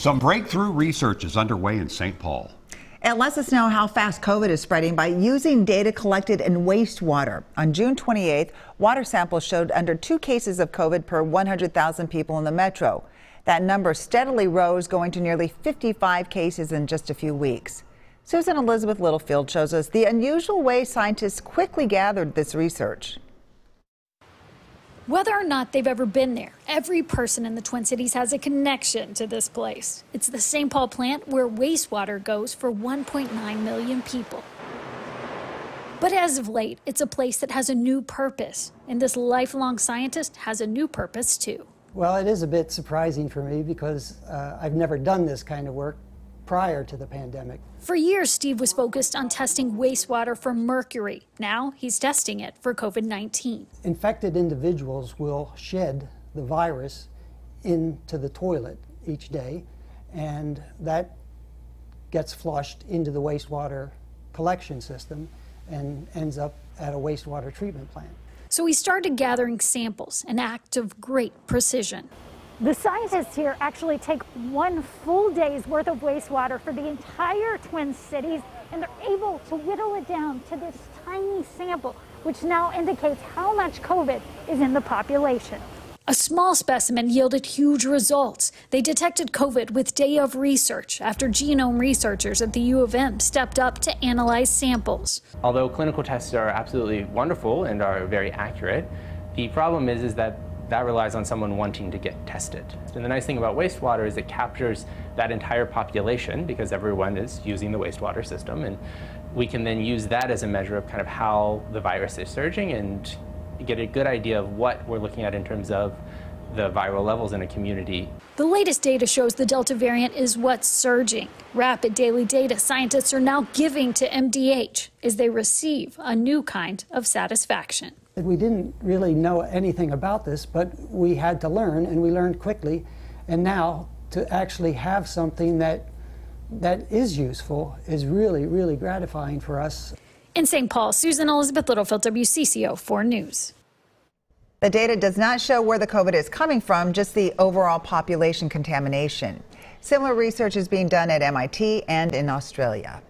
Some breakthrough research is underway in St. Paul. It lets us know how fast COVID is spreading by using data collected in wastewater. On June 28th, water samples showed under two cases of COVID per 100,000 people in the metro. That number steadily rose, going to nearly 55 cases in just a few weeks. Susan Elizabeth Littlefield shows us the unusual way scientists quickly gathered this research whether or not they've ever been there. Every person in the Twin Cities has a connection to this place. It's the St. Paul plant where wastewater goes for 1.9 million people. But as of late, it's a place that has a new purpose, and this lifelong scientist has a new purpose too. Well, it is a bit surprising for me because uh, I've never done this kind of work prior to the pandemic. For years, Steve was focused on testing wastewater for mercury. Now he's testing it for COVID 19. Infected individuals will shed the virus into the toilet each day, and that gets flushed into the wastewater collection system and ends up at a wastewater treatment plant. So he started gathering samples, an act of great precision. The scientists here actually take one full day's worth of wastewater for the entire Twin Cities, and they're able to whittle it down to this tiny sample, which now indicates how much COVID is in the population. A small specimen yielded huge results. They detected COVID with day of research after genome researchers at the U of M stepped up to analyze samples. Although clinical tests are absolutely wonderful and are very accurate, the problem is, is that that relies on someone wanting to get tested. And the nice thing about wastewater is it captures that entire population because everyone is using the wastewater system. And we can then use that as a measure of kind of how the virus is surging and get a good idea of what we're looking at in terms of the viral levels in a community. The latest data shows the Delta variant is what's surging. Rapid daily data scientists are now giving to MDH as they receive a new kind of satisfaction we didn't really know anything about this, but we had to learn, and we learned quickly. And now to actually have something that that is useful is really, really gratifying for us. In St. Paul, Susan Elizabeth Littlefield, WCCO 4 News. The data does not show where the COVID is coming from, just the overall population contamination. Similar research is being done at MIT and in Australia.